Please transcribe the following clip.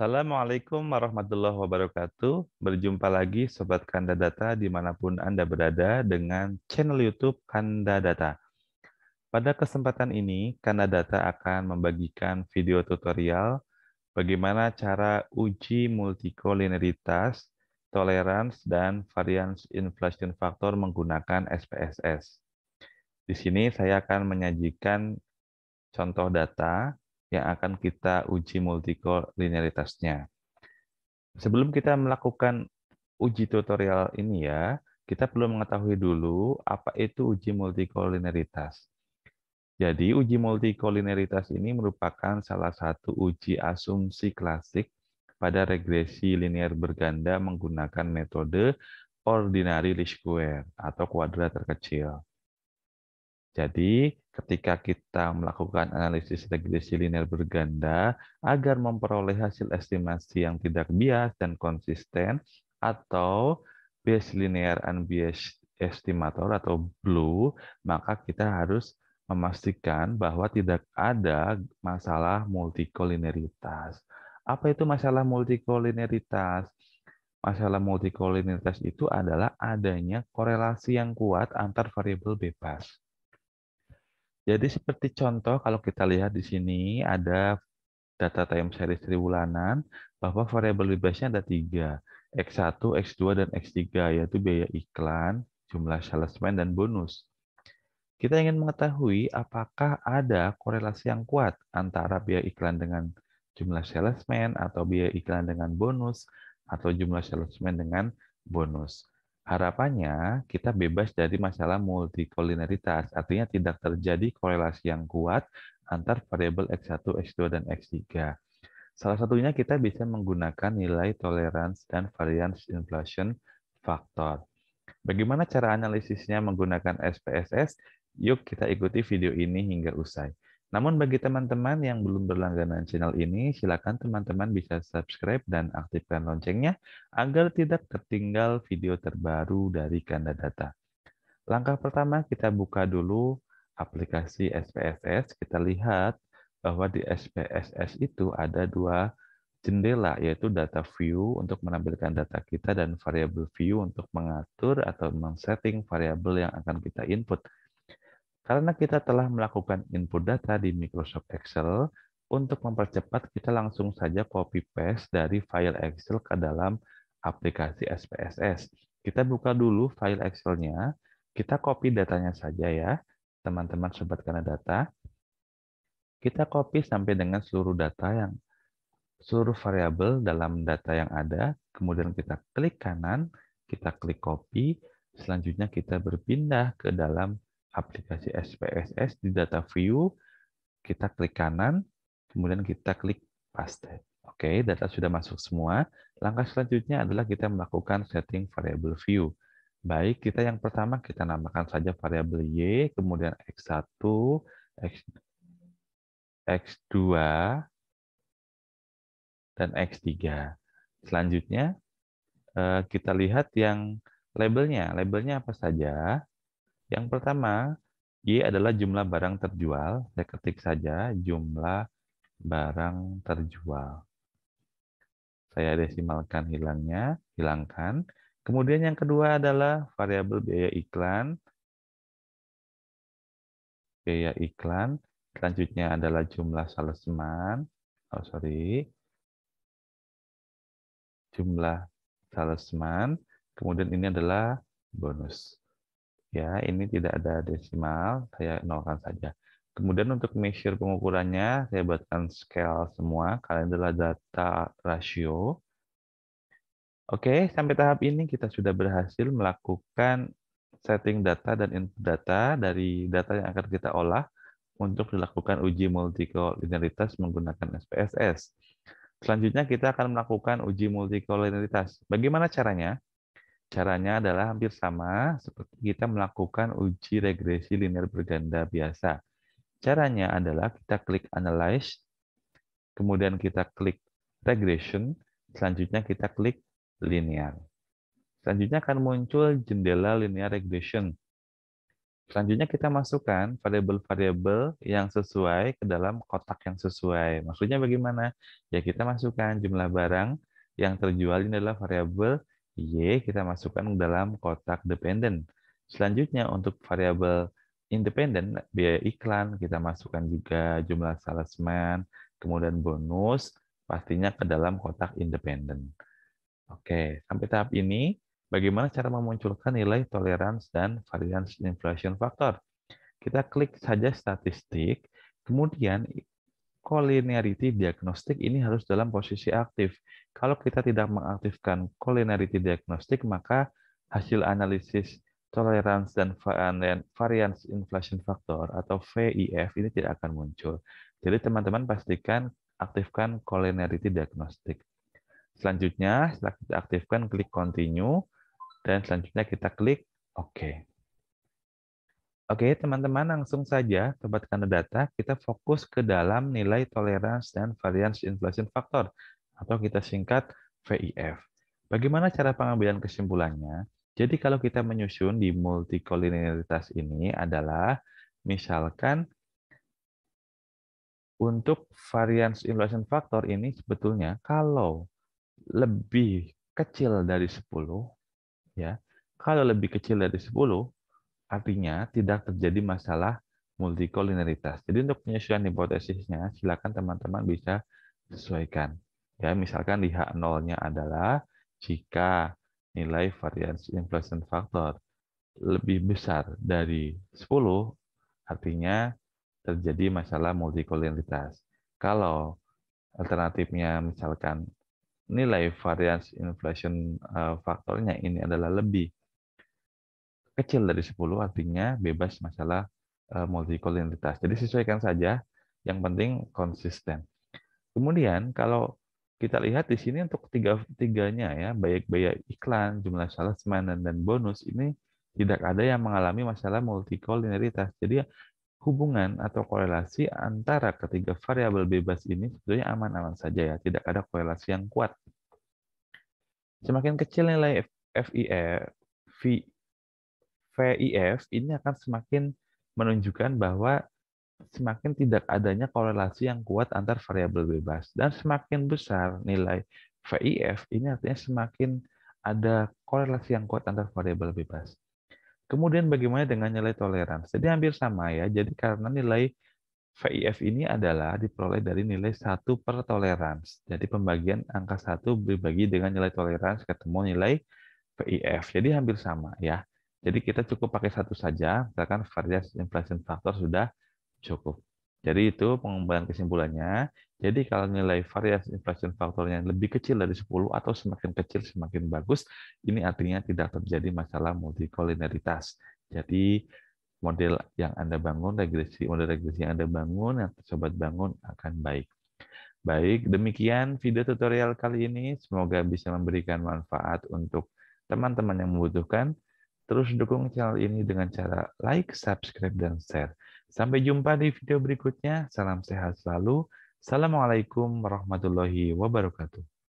Assalamualaikum warahmatullahi wabarakatuh. Berjumpa lagi Sobat Kanda Data dimanapun Anda berada dengan channel YouTube Kanda Data. Pada kesempatan ini, Kanda Data akan membagikan video tutorial bagaimana cara uji multikolineritas, tolerans, dan variance inflation factor menggunakan SPSS. Di sini saya akan menyajikan contoh data yang akan kita uji multikollinearitasnya. Sebelum kita melakukan uji tutorial ini ya, kita perlu mengetahui dulu apa itu uji multikollinearitas. Jadi uji multikollinearitas ini merupakan salah satu uji asumsi klasik pada regresi linear berganda menggunakan metode ordinary least square atau kuadrat terkecil. Jadi, ketika kita melakukan analisis regresi linear berganda agar memperoleh hasil estimasi yang tidak bias dan konsisten atau bias linear unbiased estimator atau blue, maka kita harus memastikan bahwa tidak ada masalah multikolineritas. Apa itu masalah multikolineritas? Masalah multikolineritas itu adalah adanya korelasi yang kuat antar variabel bebas. Jadi seperti contoh kalau kita lihat di sini ada data time series triwulanan bahwa variabel bebasnya ada tiga, X1, X2, dan X3, yaitu biaya iklan, jumlah salesman, dan bonus. Kita ingin mengetahui apakah ada korelasi yang kuat antara biaya iklan dengan jumlah salesman, atau biaya iklan dengan bonus, atau jumlah salesman dengan bonus. Harapannya kita bebas dari masalah multikolineritas, artinya tidak terjadi korelasi yang kuat antar variabel X1, X2, dan X3. Salah satunya kita bisa menggunakan nilai tolerance dan variance inflation factor. Bagaimana cara analisisnya menggunakan SPSS? Yuk kita ikuti video ini hingga usai. Namun bagi teman-teman yang belum berlangganan channel ini, silakan teman-teman bisa subscribe dan aktifkan loncengnya agar tidak tertinggal video terbaru dari Kanda Data. Langkah pertama kita buka dulu aplikasi SPSS. Kita lihat bahwa di SPSS itu ada dua jendela yaitu data view untuk menampilkan data kita dan variable view untuk mengatur atau men-setting variabel yang akan kita input. Karena kita telah melakukan input data di Microsoft Excel, untuk mempercepat kita langsung saja copy paste dari file Excel ke dalam aplikasi SPSS. Kita buka dulu file Excel-nya, kita copy datanya saja ya, teman-teman sobat karena data. Kita copy sampai dengan seluruh data yang seluruh variabel dalam data yang ada, kemudian kita klik kanan, kita klik copy, selanjutnya kita berpindah ke dalam aplikasi SPSS di data view, kita klik kanan, kemudian kita klik paste. Oke, data sudah masuk semua. Langkah selanjutnya adalah kita melakukan setting variable view. Baik, kita yang pertama kita namakan saja variable Y, kemudian X1, X, X2, dan X3. Selanjutnya, eh, kita lihat yang labelnya. Labelnya apa saja. Yang pertama, Y adalah jumlah barang terjual. Saya ketik saja jumlah barang terjual. Saya desimalkan hilangnya, hilangkan. Kemudian yang kedua adalah variabel biaya iklan. Biaya iklan. Selanjutnya adalah jumlah salesman. Oh, sorry. Jumlah salesman. Kemudian ini adalah bonus. Ya, ini tidak ada desimal, saya nolkan saja. Kemudian untuk measure pengukurannya, saya buatkan scale semua, kalian adalah data rasio. Oke, sampai tahap ini kita sudah berhasil melakukan setting data dan input data dari data yang akan kita olah untuk dilakukan uji multikolinearitas menggunakan SPSS. Selanjutnya kita akan melakukan uji multikolinearitas. Bagaimana caranya? Caranya adalah hampir sama seperti kita melakukan uji regresi linear berganda biasa. Caranya adalah kita klik Analyze, kemudian kita klik Regression, selanjutnya kita klik Linear. Selanjutnya akan muncul jendela linear regression. Selanjutnya kita masukkan variable-variable yang sesuai ke dalam kotak yang sesuai. Maksudnya bagaimana? Ya kita masukkan jumlah barang yang terjual ini adalah variable. Y kita masukkan ke dalam kotak dependen. Selanjutnya untuk variabel independen, biaya iklan, kita masukkan juga jumlah salesman, kemudian bonus, pastinya ke dalam kotak independen. Oke, sampai tahap ini, bagaimana cara memunculkan nilai tolerance dan variance inflation factor? Kita klik saja statistik, kemudian Kolinearity diagnostik ini harus dalam posisi aktif. Kalau kita tidak mengaktifkan kolinearity diagnostik, maka hasil analisis tolerance dan variance inflation factor atau VIF ini tidak akan muncul. Jadi teman-teman pastikan aktifkan collinearity diagnostik. Selanjutnya, setelah kita aktifkan, klik continue, dan selanjutnya kita klik OK. Oke, teman-teman, langsung saja, Sobat data, kita fokus ke dalam nilai tolerance dan variance inflation factor, atau kita singkat VIF. Bagaimana cara pengambilan kesimpulannya? Jadi kalau kita menyusun di multikolinearitas ini adalah, misalkan untuk variance inflation factor ini sebetulnya kalau lebih kecil dari 10, ya, kalau lebih kecil dari 10, Artinya tidak terjadi masalah multikolineritas. Jadi untuk penyesuaian hipotesisnya, silakan teman-teman bisa sesuaikan. Ya, misalkan di H0-nya adalah jika nilai variance inflation factor lebih besar dari 10, artinya terjadi masalah multikolineritas. Kalau alternatifnya misalkan nilai variance inflation eh, faktornya ini adalah lebih kecil dari 10 artinya bebas masalah eh, multikolinitas. Jadi sesuaikan saja, yang penting konsisten. Kemudian kalau kita lihat di sini untuk tiga tiganya ya baik biaya iklan jumlah salesman dan bonus ini tidak ada yang mengalami masalah multikolineritas jadi hubungan atau korelasi antara ketiga variabel bebas ini sebetulnya aman-aman saja ya tidak ada korelasi yang kuat semakin kecil nilai FIE VIF ini akan semakin menunjukkan bahwa semakin tidak adanya korelasi yang kuat antar variabel bebas dan semakin besar nilai VIF ini artinya semakin ada korelasi yang kuat antar variabel bebas. Kemudian bagaimana dengan nilai toleransi? Jadi hampir sama ya. Jadi karena nilai VIF ini adalah diperoleh dari nilai satu per tolerans. Jadi pembagian angka satu dibagi dengan nilai toleransi ketemu nilai VIF. Jadi hampir sama ya. Jadi kita cukup pakai satu saja, misalkan variasi inflation factor sudah cukup. Jadi itu pengembangan kesimpulannya. Jadi kalau nilai variasi inflation faktornya lebih kecil dari 10 atau semakin kecil semakin bagus, ini artinya tidak terjadi masalah multikolineritas. Jadi model yang Anda bangun, regresi model regresi yang Anda bangun, yang sobat bangun akan baik. Baik, demikian video tutorial kali ini. Semoga bisa memberikan manfaat untuk teman-teman yang membutuhkan. Terus dukung channel ini dengan cara like, subscribe, dan share. Sampai jumpa di video berikutnya. Salam sehat selalu. Assalamualaikum warahmatullahi wabarakatuh.